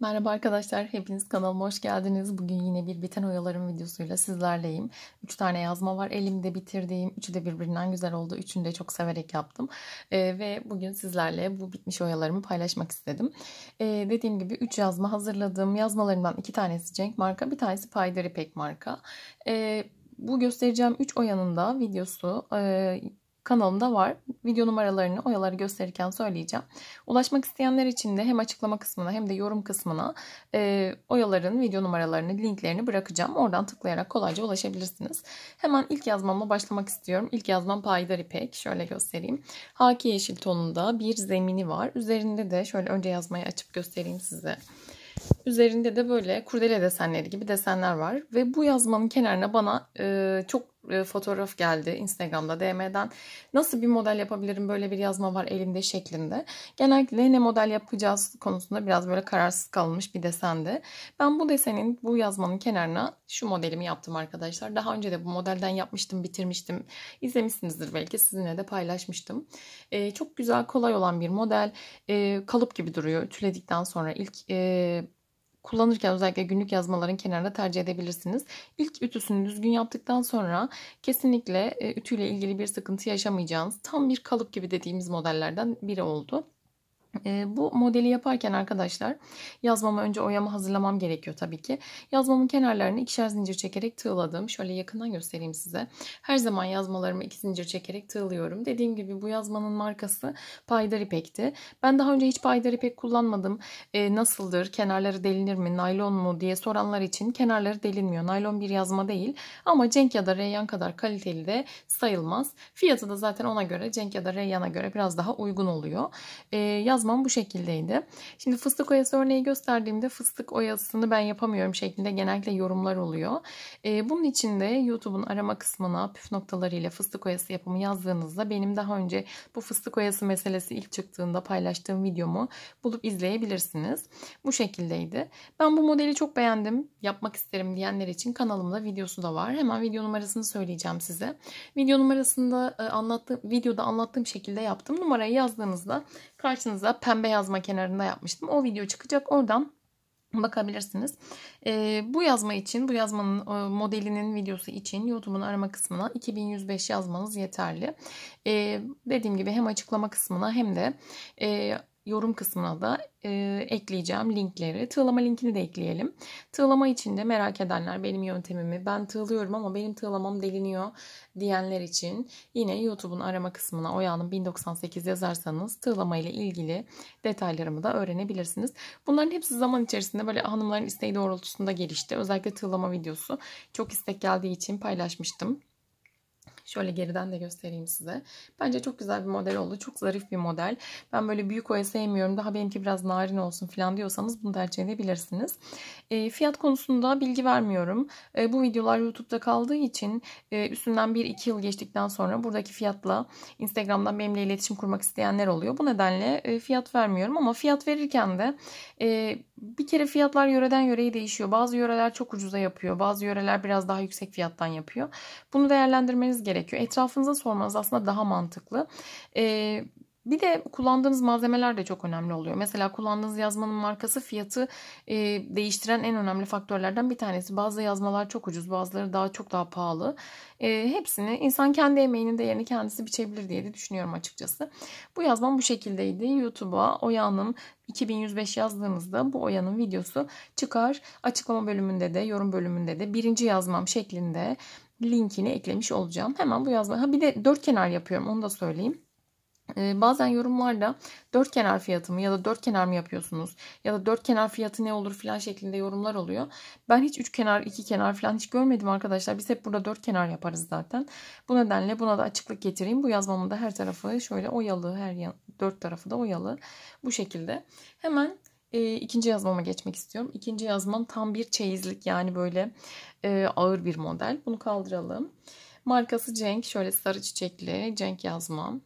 Merhaba arkadaşlar, hepiniz kanalıma hoş geldiniz. Bugün yine bir biten oyalarım videosuyla sizlerleyim. 3 tane yazma var elimde bitirdiğim. Üçü de birbirinden güzel oldu. Üçünü de çok severek yaptım. ee, ve bugün sizlerle bu bitmiş oyalarımı paylaşmak istedim. ee, dediğim gibi 3 yazma hazırladım, yazmalarımdan 2 tanesi Cenk marka, bir tanesi Paydar İpek marka. ee, bu göstereceğim 3 oyanın da videosu... E, kanalımda var. Video numaralarını oyaları gösterirken söyleyeceğim. Ulaşmak isteyenler için de hem açıklama kısmına hem de yorum kısmına e, oyaların video numaralarını, linklerini bırakacağım. Oradan tıklayarak kolayca ulaşabilirsiniz. Hemen ilk yazmamla başlamak istiyorum. İlk yazmam Payidar İpek. Şöyle göstereyim. Haki yeşil tonunda bir zemini var. Üzerinde de şöyle önce yazmayı açıp göstereyim size. Üzerinde de böyle kurdele desenleri gibi desenler var. Ve bu yazmanın kenarına bana e, çok e, fotoğraf geldi Instagram'da DM'den. Nasıl bir model yapabilirim böyle bir yazma var elimde şeklinde. Genellikle ne model yapacağız konusunda biraz böyle kararsız kalınmış bir desendi. Ben bu desenin bu yazmanın kenarına şu modelimi yaptım arkadaşlar. Daha önce de bu modelden yapmıştım bitirmiştim. İzlemişsinizdir belki sizinle de paylaşmıştım. E, çok güzel kolay olan bir model. E, kalıp gibi duruyor. tüledikten sonra ilk... E, kullanırken özellikle günlük yazmaların kenarında tercih edebilirsiniz. İlk ütüsünü düzgün yaptıktan sonra kesinlikle e, ütüyle ilgili bir sıkıntı yaşamayacağınız tam bir kalıp gibi dediğimiz modellerden biri oldu. E, bu modeli yaparken arkadaşlar yazmama önce oyama hazırlamam gerekiyor tabii ki. Yazmamın kenarlarını ikişer zincir çekerek tığladım. Şöyle yakından göstereyim size. Her zaman yazmalarımı iki zincir çekerek tığlıyorum. Dediğim gibi bu yazmanın markası Paydar İpek'ti. Ben daha önce hiç Paydar İpek kullanmadım. E, nasıldır? Kenarları delinir mi? Naylon mu? diye soranlar için kenarları delinmiyor. Naylon bir yazma değil ama Cenk ya da Reyyan kadar kaliteli de sayılmaz. Fiyatı da zaten ona göre Cenk ya da Reyyan'a göre biraz daha uygun oluyor. E, ee, yaz yazmam bu şekildeydi. Şimdi fıstık oyası örneği gösterdiğimde fıstık oyasını ben yapamıyorum şeklinde genellikle yorumlar oluyor. E, bunun için de YouTube'un arama kısmına püf noktalarıyla fıstık oyası yapımı yazdığınızda benim daha önce bu fıstık oyası meselesi ilk çıktığında paylaştığım videomu bulup izleyebilirsiniz. Bu şekildeydi. Ben bu modeli çok beğendim. Yapmak isterim diyenler için kanalımda videosu da var. Hemen video numarasını söyleyeceğim size. Video numarasında e, anlattığım videoda anlattığım şekilde yaptım. Numarayı yazdığınızda Karşınıza pembe yazma kenarında yapmıştım. O video çıkacak. Oradan bakabilirsiniz. E, bu yazma için, bu yazmanın e, modelinin videosu için YouTube'un arama kısmına 2105 yazmanız yeterli. E, dediğim gibi hem açıklama kısmına hem de e, yorum kısmına da e, ekleyeceğim linkleri. Tığlama linkini de ekleyelim. Tığlama için de merak edenler benim yöntemimi ben tığlıyorum ama benim tığlamam deliniyor diyenler için yine YouTube'un arama kısmına Oya'nın 1098 yazarsanız tığlama ile ilgili detaylarımı da öğrenebilirsiniz. Bunların hepsi zaman içerisinde böyle hanımların isteği doğrultusunda gelişti. Özellikle tığlama videosu çok istek geldiği için paylaşmıştım. Şöyle geriden de göstereyim size. Bence çok güzel bir model oldu. Çok zarif bir model. Ben böyle büyük oya sevmiyorum. Daha benimki biraz narin olsun falan diyorsanız bunu tercih edebilirsiniz. E, fiyat konusunda bilgi vermiyorum. E, bu videolar YouTube'da kaldığı için e, üstünden 1-2 yıl geçtikten sonra buradaki fiyatla Instagram'dan benimle iletişim kurmak isteyenler oluyor. Bu nedenle e, fiyat vermiyorum ama fiyat verirken de e, bir kere fiyatlar yöreden yöreye değişiyor. Bazı yöreler çok ucuza yapıyor. Bazı yöreler biraz daha yüksek fiyattan yapıyor. Bunu değerlendirmeniz gerekiyor gerekiyor. Etrafınıza sormanız aslında daha mantıklı. Ee, bir de kullandığınız malzemeler de çok önemli oluyor. Mesela kullandığınız yazmanın markası fiyatı e, değiştiren en önemli faktörlerden bir tanesi. Bazı yazmalar çok ucuz, bazıları daha çok daha pahalı. E, hepsini insan kendi emeğinin değerini kendisi biçebilir diye de düşünüyorum açıkçası. Bu yazmam bu şekildeydi. YouTube'a Oya'nın 2105 yazdığımızda bu Oya'nın videosu çıkar. Açıklama bölümünde de, yorum bölümünde de birinci yazmam şeklinde linkini eklemiş olacağım. Hemen bu yazma. Ha bir de dört kenar yapıyorum onu da söyleyeyim. Ee, bazen yorumlarda dört kenar fiyatı mı ya da dört kenar mı yapıyorsunuz ya da dört kenar fiyatı ne olur filan şeklinde yorumlar oluyor. Ben hiç üç kenar iki kenar filan hiç görmedim arkadaşlar. Biz hep burada dört kenar yaparız zaten. Bu nedenle buna da açıklık getireyim. Bu yazmamın da her tarafı şöyle oyalı her yan, dört tarafı da oyalı bu şekilde. Hemen e, ikinci yazmama geçmek istiyorum. İkinci yazmam tam bir çeyizlik yani böyle e, ağır bir model. Bunu kaldıralım. Markası Cenk. Şöyle sarı çiçekli Cenk yazmam.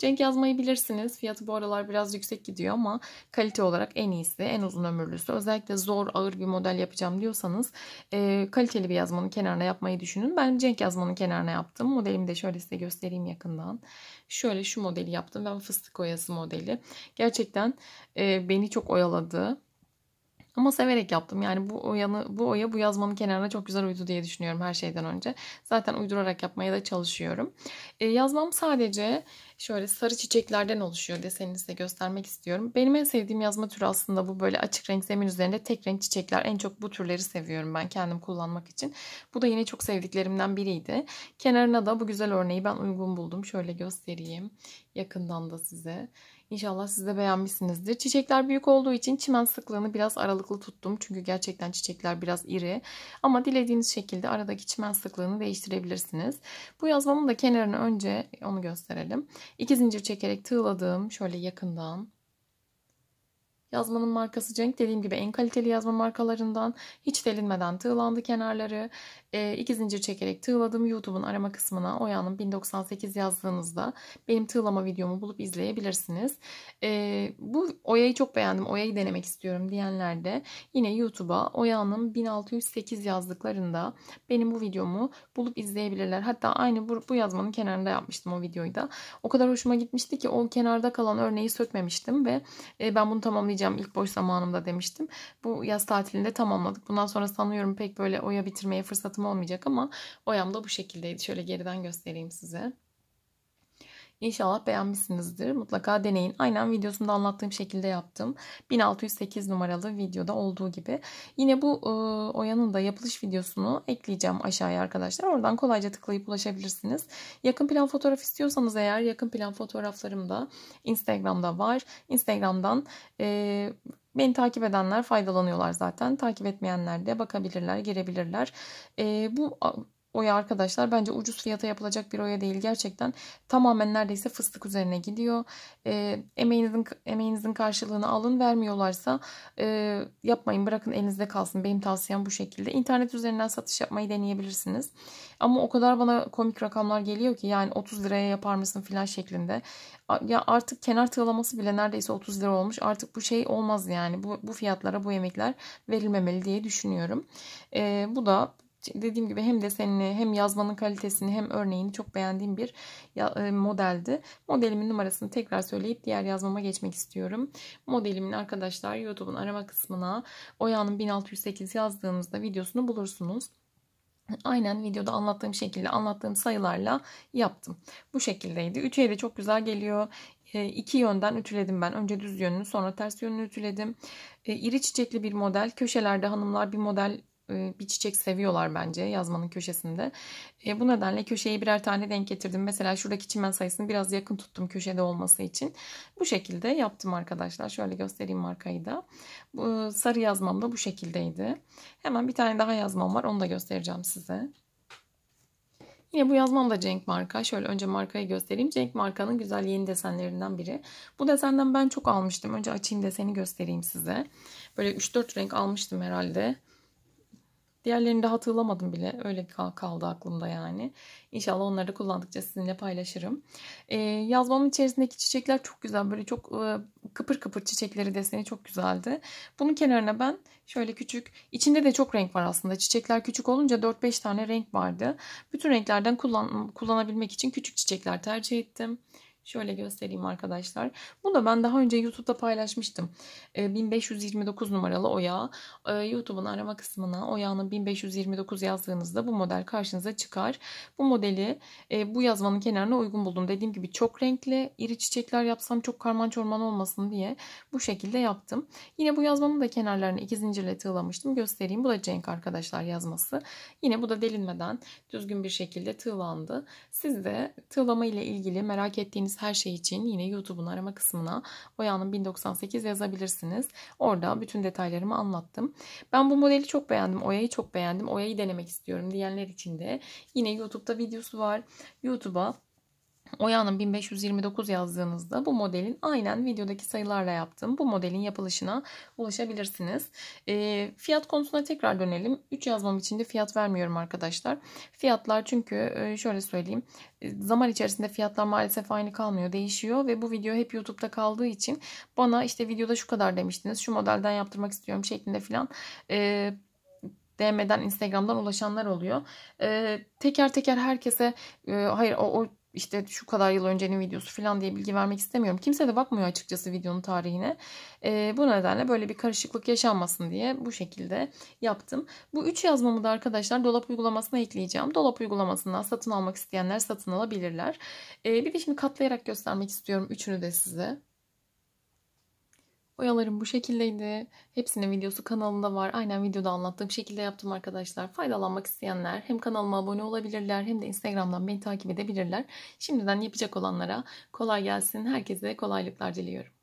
Cenk yazmayı bilirsiniz. Fiyatı bu aralar biraz yüksek gidiyor ama kalite olarak en iyisi, en uzun ömürlüsü. Özellikle zor, ağır bir model yapacağım diyorsanız e, kaliteli bir yazmanın kenarına yapmayı düşünün. Ben Cenk yazmanın kenarına yaptım. Modelimi de şöyle size göstereyim yakından. Şöyle şu modeli yaptım. Ben fıstık oyası modeli. Gerçekten e, beni çok oyaladı. Ama severek yaptım. Yani bu oyanı, bu oya bu yazmanın kenarına çok güzel uydu diye düşünüyorum her şeyden önce. Zaten uydurarak yapmaya da çalışıyorum. E, yazmam sadece şöyle sarı çiçeklerden oluşuyor desenini size göstermek istiyorum. Benim en sevdiğim yazma türü aslında bu böyle açık renk zemin üzerinde tek renk çiçekler. En çok bu türleri seviyorum ben kendim kullanmak için. Bu da yine çok sevdiklerimden biriydi. Kenarına da bu güzel örneği ben uygun buldum. Şöyle göstereyim yakından da size. İnşallah siz de beğenmişsinizdir. Çiçekler büyük olduğu için çimen sıklığını biraz aralıklı tuttum. Çünkü gerçekten çiçekler biraz iri. Ama dilediğiniz şekilde aradaki çimen sıklığını değiştirebilirsiniz. Bu yazmamın da kenarını önce onu gösterelim. İki zincir çekerek tığladığım şöyle yakından Yazmanın markası Cenk. Dediğim gibi en kaliteli yazma markalarından. Hiç delinmeden tığlandı kenarları. E, iki zincir çekerek tığladım. YouTube'un arama kısmına Oya'nın 1098 yazdığınızda benim tığlama videomu bulup izleyebilirsiniz. E, bu Oya'yı çok beğendim. Oya'yı denemek istiyorum diyenler de yine YouTube'a Oya'nın 1608 yazdıklarında benim bu videomu bulup izleyebilirler. Hatta aynı bu, bu yazmanın kenarında yapmıştım o videoyu da. O kadar hoşuma gitmişti ki o kenarda kalan örneği sökmemiştim ve e, ben bunu tamamlayacağım başlayacağım ilk boş zamanımda demiştim. Bu yaz tatilinde tamamladık. Bundan sonra sanıyorum pek böyle oya bitirmeye fırsatım olmayacak ama oyam da bu şekildeydi. Şöyle geriden göstereyim size. İnşallah beğenmişsinizdir. Mutlaka deneyin. Aynen videosunda anlattığım şekilde yaptım. 1608 numaralı videoda olduğu gibi. Yine bu e, oyanın da yapılış videosunu ekleyeceğim aşağıya arkadaşlar. Oradan kolayca tıklayıp ulaşabilirsiniz. Yakın plan fotoğraf istiyorsanız eğer yakın plan fotoğraflarım da Instagram'da var. Instagram'dan e, Beni takip edenler faydalanıyorlar zaten. Takip etmeyenler de bakabilirler, girebilirler. E, bu oya arkadaşlar bence ucuz fiyata yapılacak bir oya değil. Gerçekten tamamen neredeyse fıstık üzerine gidiyor. E, emeğinizin emeğinizin karşılığını alın. Vermiyorlarsa e, yapmayın. Bırakın elinizde kalsın. Benim tavsiyem bu şekilde. İnternet üzerinden satış yapmayı deneyebilirsiniz. Ama o kadar bana komik rakamlar geliyor ki yani 30 liraya yapar mısın filan şeklinde. Ya artık kenar tığlaması bile neredeyse 30 lira olmuş. Artık bu şey olmaz yani. Bu, bu fiyatlara bu yemekler verilmemeli diye düşünüyorum. E, bu da dediğim gibi hem desenini hem yazmanın kalitesini hem örneğini çok beğendiğim bir e, modeldi. Modelimin numarasını tekrar söyleyip diğer yazmama geçmek istiyorum. Modelimin arkadaşlar YouTube'un arama kısmına Oya'nın 1608 yazdığınızda videosunu bulursunuz. Aynen videoda anlattığım şekilde anlattığım sayılarla yaptım. Bu şekildeydi. Ütüye de çok güzel geliyor. E, iki yönden ütüledim ben. Önce düz yönünü sonra ters yönünü ütüledim. E, iri çiçekli bir model. Köşelerde hanımlar bir model ee, bir çiçek seviyorlar bence yazmanın köşesinde. E, bu nedenle köşeyi birer tane denk getirdim. Mesela şuradaki çimen sayısını biraz yakın tuttum köşede olması için. Bu şekilde yaptım arkadaşlar. Şöyle göstereyim markayı da. Bu, e, sarı yazmam da bu şekildeydi. Hemen bir tane daha yazmam var. Onu da göstereceğim size. Yine bu yazmam da Cenk marka. Şöyle önce markayı göstereyim. Cenk markanın güzel yeni desenlerinden biri. Bu desenden ben çok almıştım. Önce açayım deseni göstereyim size. Böyle 3-4 renk almıştım herhalde. Diğerlerini de hatırlamadım bile. Öyle kaldı aklımda yani. İnşallah onları da kullandıkça sizinle paylaşırım. Ee, yazmamın içerisindeki çiçekler çok güzel. Böyle çok e, kıpır kıpır çiçekleri deseni çok güzeldi. Bunun kenarına ben şöyle küçük. içinde de çok renk var aslında. Çiçekler küçük olunca 4-5 tane renk vardı. Bütün renklerden kullan, kullanabilmek için küçük çiçekler tercih ettim. Şöyle göstereyim arkadaşlar. Bu da ben daha önce YouTube'da paylaşmıştım. 1529 ee, numaralı oya. Ee, YouTube'un arama kısmına oyağının 1529 yazdığınızda bu model karşınıza çıkar. Bu modeli e, bu yazmanın kenarına uygun buldum. Dediğim gibi çok renkli, iri çiçekler yapsam çok karman çorman olmasın diye bu şekilde yaptım. Yine bu yazmanın da kenarlarını iki zincirle tığlamıştım. Göstereyim. Bu da Cenk arkadaşlar yazması. Yine bu da delinmeden düzgün bir şekilde tığlandı. Siz de tığlama ile ilgili merak ettiğiniz istediğiniz her şey için yine YouTube'un arama kısmına Oya'nın 1098 yazabilirsiniz. Orada bütün detaylarımı anlattım. Ben bu modeli çok beğendim. Oya'yı çok beğendim. Oya'yı denemek istiyorum diyenler için de yine YouTube'da videosu var. YouTube'a Oya'nın 1529 yazdığınızda bu modelin aynen videodaki sayılarla yaptığım bu modelin yapılışına ulaşabilirsiniz. E, fiyat konusuna tekrar dönelim. 3 yazmam için de fiyat vermiyorum arkadaşlar. Fiyatlar çünkü e, şöyle söyleyeyim. E, zaman içerisinde fiyatlar maalesef aynı kalmıyor. Değişiyor ve bu video hep YouTube'da kaldığı için bana işte videoda şu kadar demiştiniz. Şu modelden yaptırmak istiyorum şeklinde filan. E, DM'den Instagram'dan ulaşanlar oluyor. E, teker teker herkese e, hayır o, o işte şu kadar yıl öncenin videosu falan diye bilgi vermek istemiyorum. Kimse de bakmıyor açıkçası videonun tarihine. E, bu nedenle böyle bir karışıklık yaşanmasın diye bu şekilde yaptım. Bu üç yazmamı da arkadaşlar dolap uygulamasına ekleyeceğim. Dolap uygulamasından satın almak isteyenler satın alabilirler. E, bir de şimdi katlayarak göstermek istiyorum üçünü de size. Boyalarım bu şekildeydi. Hepsinin videosu kanalımda var. Aynen videoda anlattığım şekilde yaptım arkadaşlar. Faydalanmak isteyenler hem kanalıma abone olabilirler hem de Instagram'dan beni takip edebilirler. Şimdiden yapacak olanlara kolay gelsin. Herkese kolaylıklar diliyorum.